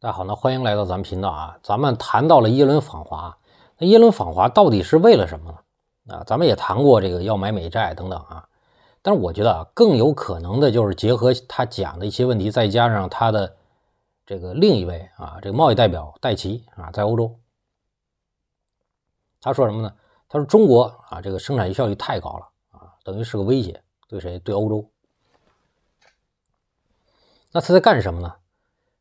大家好，那欢迎来到咱们频道啊。咱们谈到了耶伦访华，那耶伦访华到底是为了什么呢？啊，咱们也谈过这个要买美债等等啊。但是我觉得啊，更有可能的就是结合他讲的一些问题，再加上他的这个另一位啊，这个贸易代表戴奇啊，在欧洲，他说什么呢？他说中国啊，这个生产效率太高了啊，等于是个威胁，对谁？对欧洲。那他在干什么呢？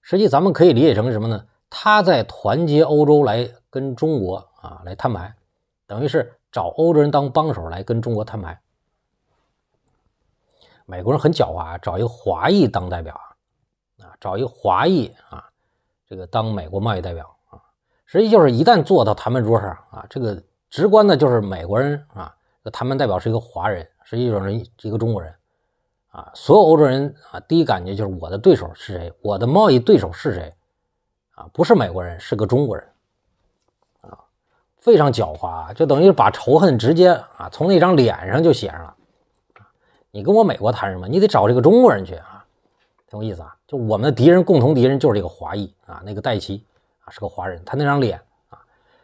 实际咱们可以理解成是什么呢？他在团结欧洲来跟中国啊来摊牌，等于是找欧洲人当帮手来跟中国摊牌。美国人很狡猾啊，找一个华裔当代表啊，啊，找一个华裔啊，这个当美国贸易代表啊，实际就是一旦坐到谈判桌上啊，这个直观的就是美国人啊，这个谈判代表是一个华人，实际上是一个中国人。啊，所有欧洲人啊，第一感觉就是我的对手是谁？我的贸易对手是谁？啊，不是美国人，是个中国人，啊，非常狡猾，就等于把仇恨直接啊，从那张脸上就写上了。你跟我美国谈什么？你得找这个中国人去啊，挺有意思啊。就我们的敌人，共同敌人就是这个华裔啊，那个戴奇啊，是个华人，他那张脸啊，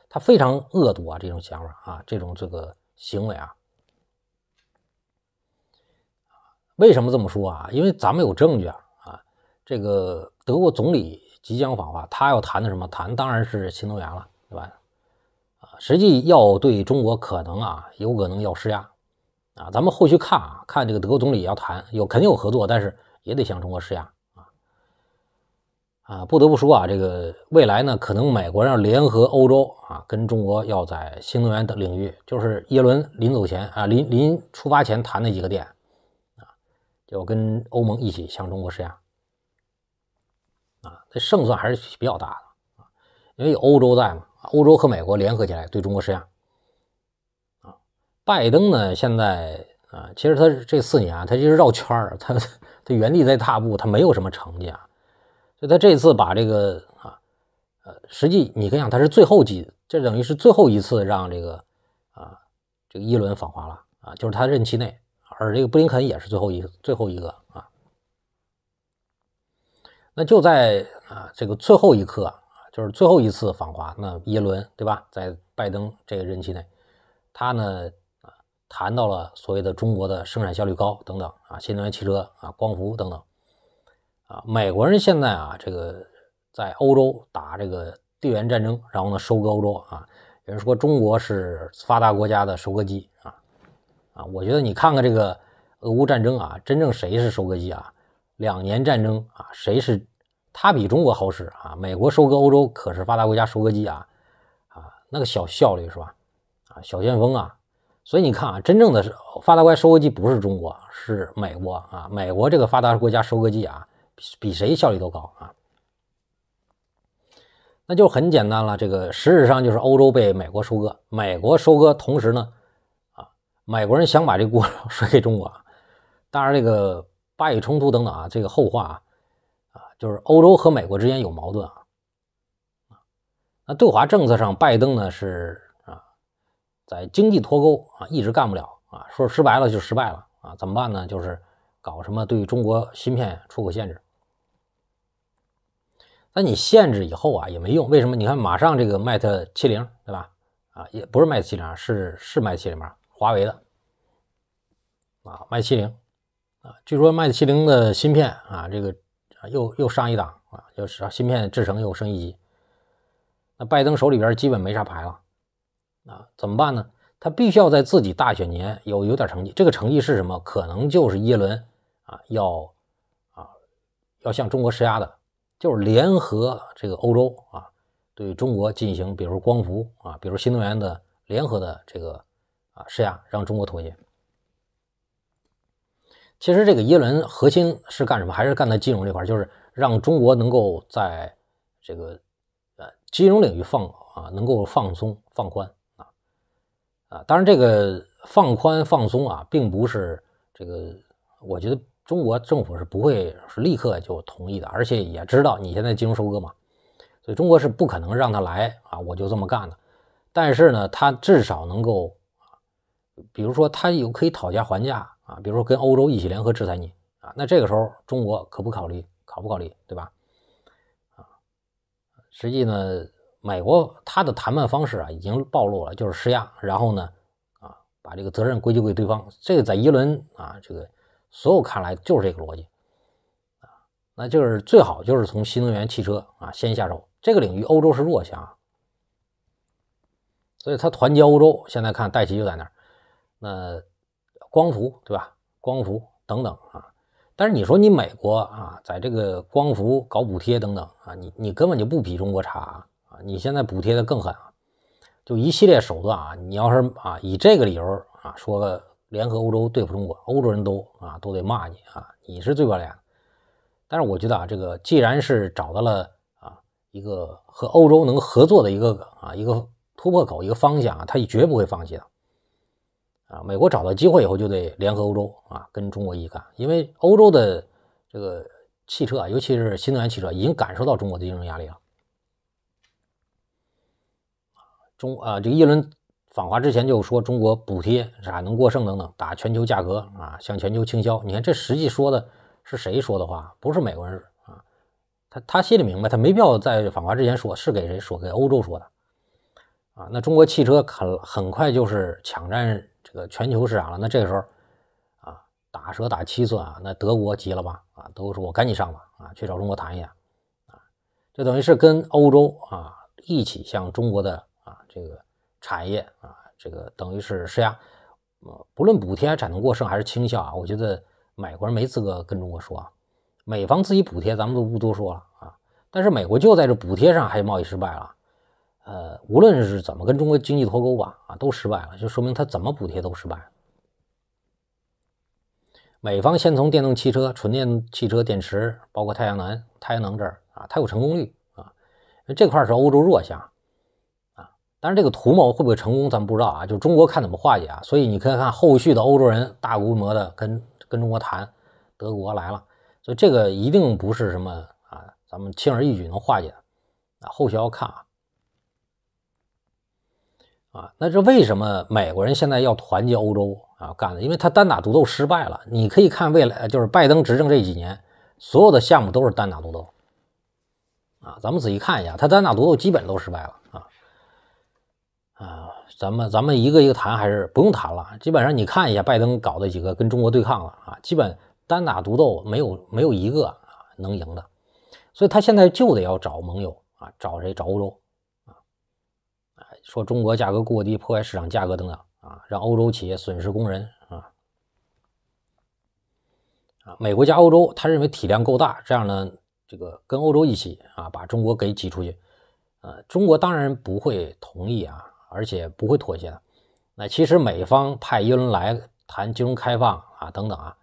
他非常恶毒啊，这种想法啊，这种这个行为啊。为什么这么说啊？因为咱们有证据啊！啊，这个德国总理即将访华，他要谈的什么？谈当然是新能源了，对吧？啊，实际要对中国可能啊，有可能要施压啊。咱们后续看啊，看这个德国总理要谈，有肯定有合作，但是也得向中国施压啊！啊，不得不说啊，这个未来呢，可能美国要联合欧洲啊，跟中国要在新能源的领域，就是耶伦临走前啊，临临出发前谈那几个点。就跟欧盟一起向中国施压啊，这胜算还是比较大的啊，因为有欧洲在嘛，欧洲和美国联合起来对中国施压啊。拜登呢，现在啊，其实他这四年啊，他就是绕圈儿，他他原地在踏步，他没有什么成绩啊。所以他这次把这个啊，呃，实际你可以想，他是最后几，这等于是最后一次让这个啊，这个伊伦访华了啊，就是他任期内。而这个布林肯也是最后一最后一个啊，那就在啊这个最后一刻啊，就是最后一次访华，那耶伦对吧？在拜登这个任期内，他呢啊谈到了所谓的中国的生产效率高，等等啊，新能源汽车啊，光伏等等啊，美国人现在啊这个在欧洲打这个地缘战争，然后呢收割欧洲啊，有人说中国是发达国家的收割机。啊，我觉得你看看这个俄乌战争啊，真正谁是收割机啊？两年战争啊，谁是？他比中国好使啊？美国收割欧洲可是发达国家收割机啊！啊，那个小效率是吧？啊，小旋风啊！所以你看啊，真正的是发达国家收割机不是中国，是美国啊！美国这个发达国家收割机啊，比谁效率都高啊！那就很简单了，这个事实上就是欧洲被美国收割，美国收割，同时呢。美国人想把这锅甩 给中国，当然这个巴以冲突等等啊，这个后话啊，啊就是欧洲和美国之间有矛盾啊，那对华政策上拜登呢是啊在经济脱钩啊一直干不了啊，说说白了就失败了啊，怎么办呢？就是搞什么对中国芯片出口限制，那你限制以后啊也没用，为什么？你看马上这个 Mate 七零对吧？啊也不是 Mate 七零是是 Mate 七零吧？华为的啊，Mate 70啊，据说 Mate 70的芯片啊，这个又又上一档啊，就是芯片制成又升一级。那拜登手里边基本没啥牌了啊，怎么办呢？他必须要在自己大选年有有点成绩。这个成绩是什么？可能就是耶伦啊，要啊要向中国施压的，就是联合这个欧洲啊，对中国进行比如光伏啊，比如新能源的联合的这个。是呀，让中国妥协。其实这个耶伦核心是干什么？还是干在金融这块，就是让中国能够在这个呃金融领域放啊，能够放松放宽啊啊！当然，这个放宽放松啊，并不是这个，我觉得中国政府是不会是立刻就同意的，而且也知道你现在金融收割嘛，所以中国是不可能让他来啊，我就这么干的。但是呢，他至少能够。比如说，他有可以讨价还价啊，比如说跟欧洲一起联合制裁你啊，那这个时候中国可不考虑，考不考虑，对吧？啊，实际呢，美国他的谈判方式啊已经暴露了，就是施压，然后呢，啊把这个责任归咎给对方，这个在伊伦啊这个所有看来就是这个逻辑，啊，那就是最好就是从新能源汽车啊先下手，这个领域欧洲是弱项，所以他团结欧洲，现在看戴奇就在那儿。那光伏对吧？光伏等等啊，但是你说你美国啊，在这个光伏搞补贴等等啊，你你根本就不比中国差啊！你现在补贴的更狠啊，就一系列手段啊，你要是啊以这个理由啊说联合欧洲对付中国，欧洲人都啊都得骂你啊，你是最不要脸。但是我觉得啊，这个既然是找到了啊一个和欧洲能合作的一个啊一个突破口一个方向啊，他绝不会放弃的。啊，美国找到机会以后就得联合欧洲啊，跟中国一起干，因为欧洲的这个汽车啊，尤其是新能源汽车，已经感受到中国的竞争压力了。中啊，这个一轮访华之前就说中国补贴啥能过剩等等，打全球价格啊，向全球倾销。你看这实际说的是谁说的话？不是美国人啊，他他心里明白，他没必要在访华之前说是给谁说，给欧洲说的啊。那中国汽车很很快就是抢占。这个全球市场了，那这个时候，啊，打折打七寸啊，那德国急了吧，啊，都说我赶紧上吧，啊，去找中国谈一下，啊，这等于是跟欧洲啊一起向中国的啊这个产业啊这个等于是施压，呃，不论补贴、产能过剩还是倾销啊，我觉得美国人没资格跟中国说，啊。美方自己补贴咱们都不多说了啊，但是美国就在这补贴上还贸易失败了。呃，无论是怎么跟中国经济脱钩吧，啊，都失败了，就说明他怎么补贴都失败。美方先从电动汽车、纯电汽车电池，包括太阳能、太阳能这儿啊，它有成功率啊，这块是欧洲弱项啊。但是这个图谋会不会成功，咱们不知道啊。就中国看怎么化解啊。所以你可以看后续的欧洲人大规模的跟跟中国谈，德国来了，所以这个一定不是什么啊，咱们轻而易举能化解啊，后续要看啊。啊，那这为什么美国人现在要团结欧洲啊干的？因为他单打独斗失败了。你可以看未来，就是拜登执政这几年，所有的项目都是单打独斗。啊，咱们仔细看一下，他单打独斗基本都失败了啊。啊，咱们咱们一个一个谈还是不用谈了。基本上你看一下，拜登搞的几个跟中国对抗了啊，基本单打独斗没有没有一个能赢的。所以他现在就得要找盟友啊，找谁？找欧洲。说中国价格过低，破坏市场价格等等啊，让欧洲企业损失工人啊啊！美国加欧洲，他认为体量够大，这样呢，这个跟欧洲一起啊，把中国给挤出去。呃，中国当然不会同意啊，而且不会妥协的。那其实美方派伊恩来谈金融开放啊等等啊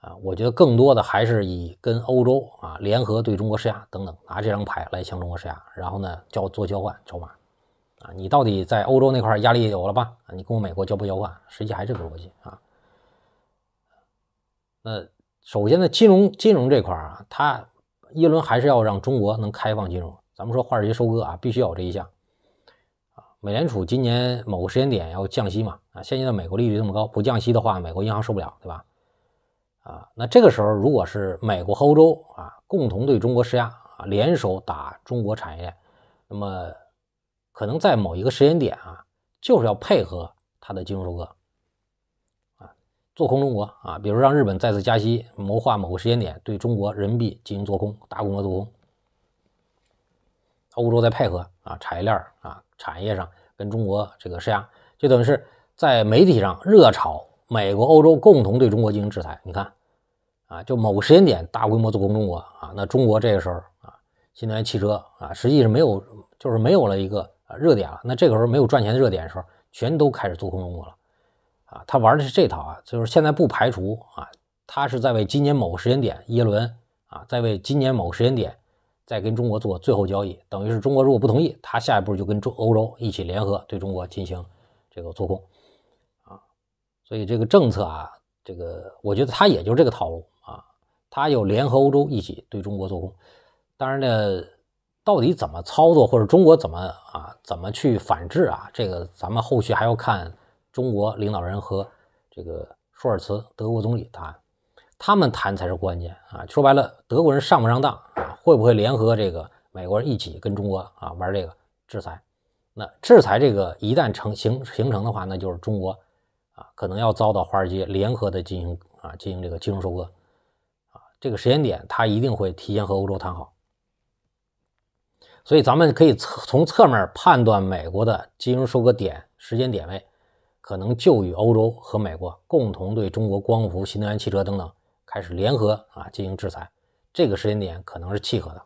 啊，我觉得更多的还是以跟欧洲啊联合对中国施压等等，拿这张牌来向中国施压，然后呢叫做交换筹码。你到底在欧洲那块儿压力有了吧？你跟我美国交不交换？实际还是个逻辑啊。那首先呢，金融金融这块儿啊，它一轮还是要让中国能开放金融。咱们说华尔街收割啊，必须有这一项啊。美联储今年某个时间点要降息嘛？啊，现在美国利率这么高，不降息的话，美国银行受不了，对吧？啊，那这个时候如果是美国和欧洲啊共同对中国施压啊，联手打中国产业，链，那么。可能在某一个时间点啊，就是要配合它的金融收割啊，做空中国啊，比如让日本再次加息，谋划某个时间点对中国人民币进行做空，大规模做空。欧洲在配合啊，产业链啊，产业上跟中国这个施压，就等于是在媒体上热炒美国、欧洲共同对中国进行制裁。你看啊，就某个时间点大规模做空中国啊，那中国这个时候啊，新能源汽车啊，实际是没有，就是没有了一个。啊，热点了。那这个时候没有赚钱的热点的时候，全都开始做空中国了。啊，他玩的是这套啊，就是现在不排除啊，他是在为今年某个时间点，耶伦啊，在为今年某个时间点，在跟中国做最后交易。等于是中国如果不同意，他下一步就跟中欧洲一起联合对中国进行这个做空。啊，所以这个政策啊，这个我觉得他也就这个套路啊，他有联合欧洲一起对中国做空。当然呢。到底怎么操作，或者中国怎么啊，怎么去反制啊？这个咱们后续还要看中国领导人和这个舒尔茨德国总理谈，他们谈才是关键啊。说白了，德国人上不上当啊？会不会联合这个美国人一起跟中国啊玩这个制裁？那制裁这个一旦成形形成的话，那就是中国啊可能要遭到华尔街联合的进行啊进行这个金融收割啊。这个时间点他一定会提前和欧洲谈好。所以咱们可以侧从侧面判断，美国的金融收割点时间点位，可能就与欧洲和美国共同对中国光伏、新能源汽车等等开始联合啊进行制裁，这个时间点可能是契合的。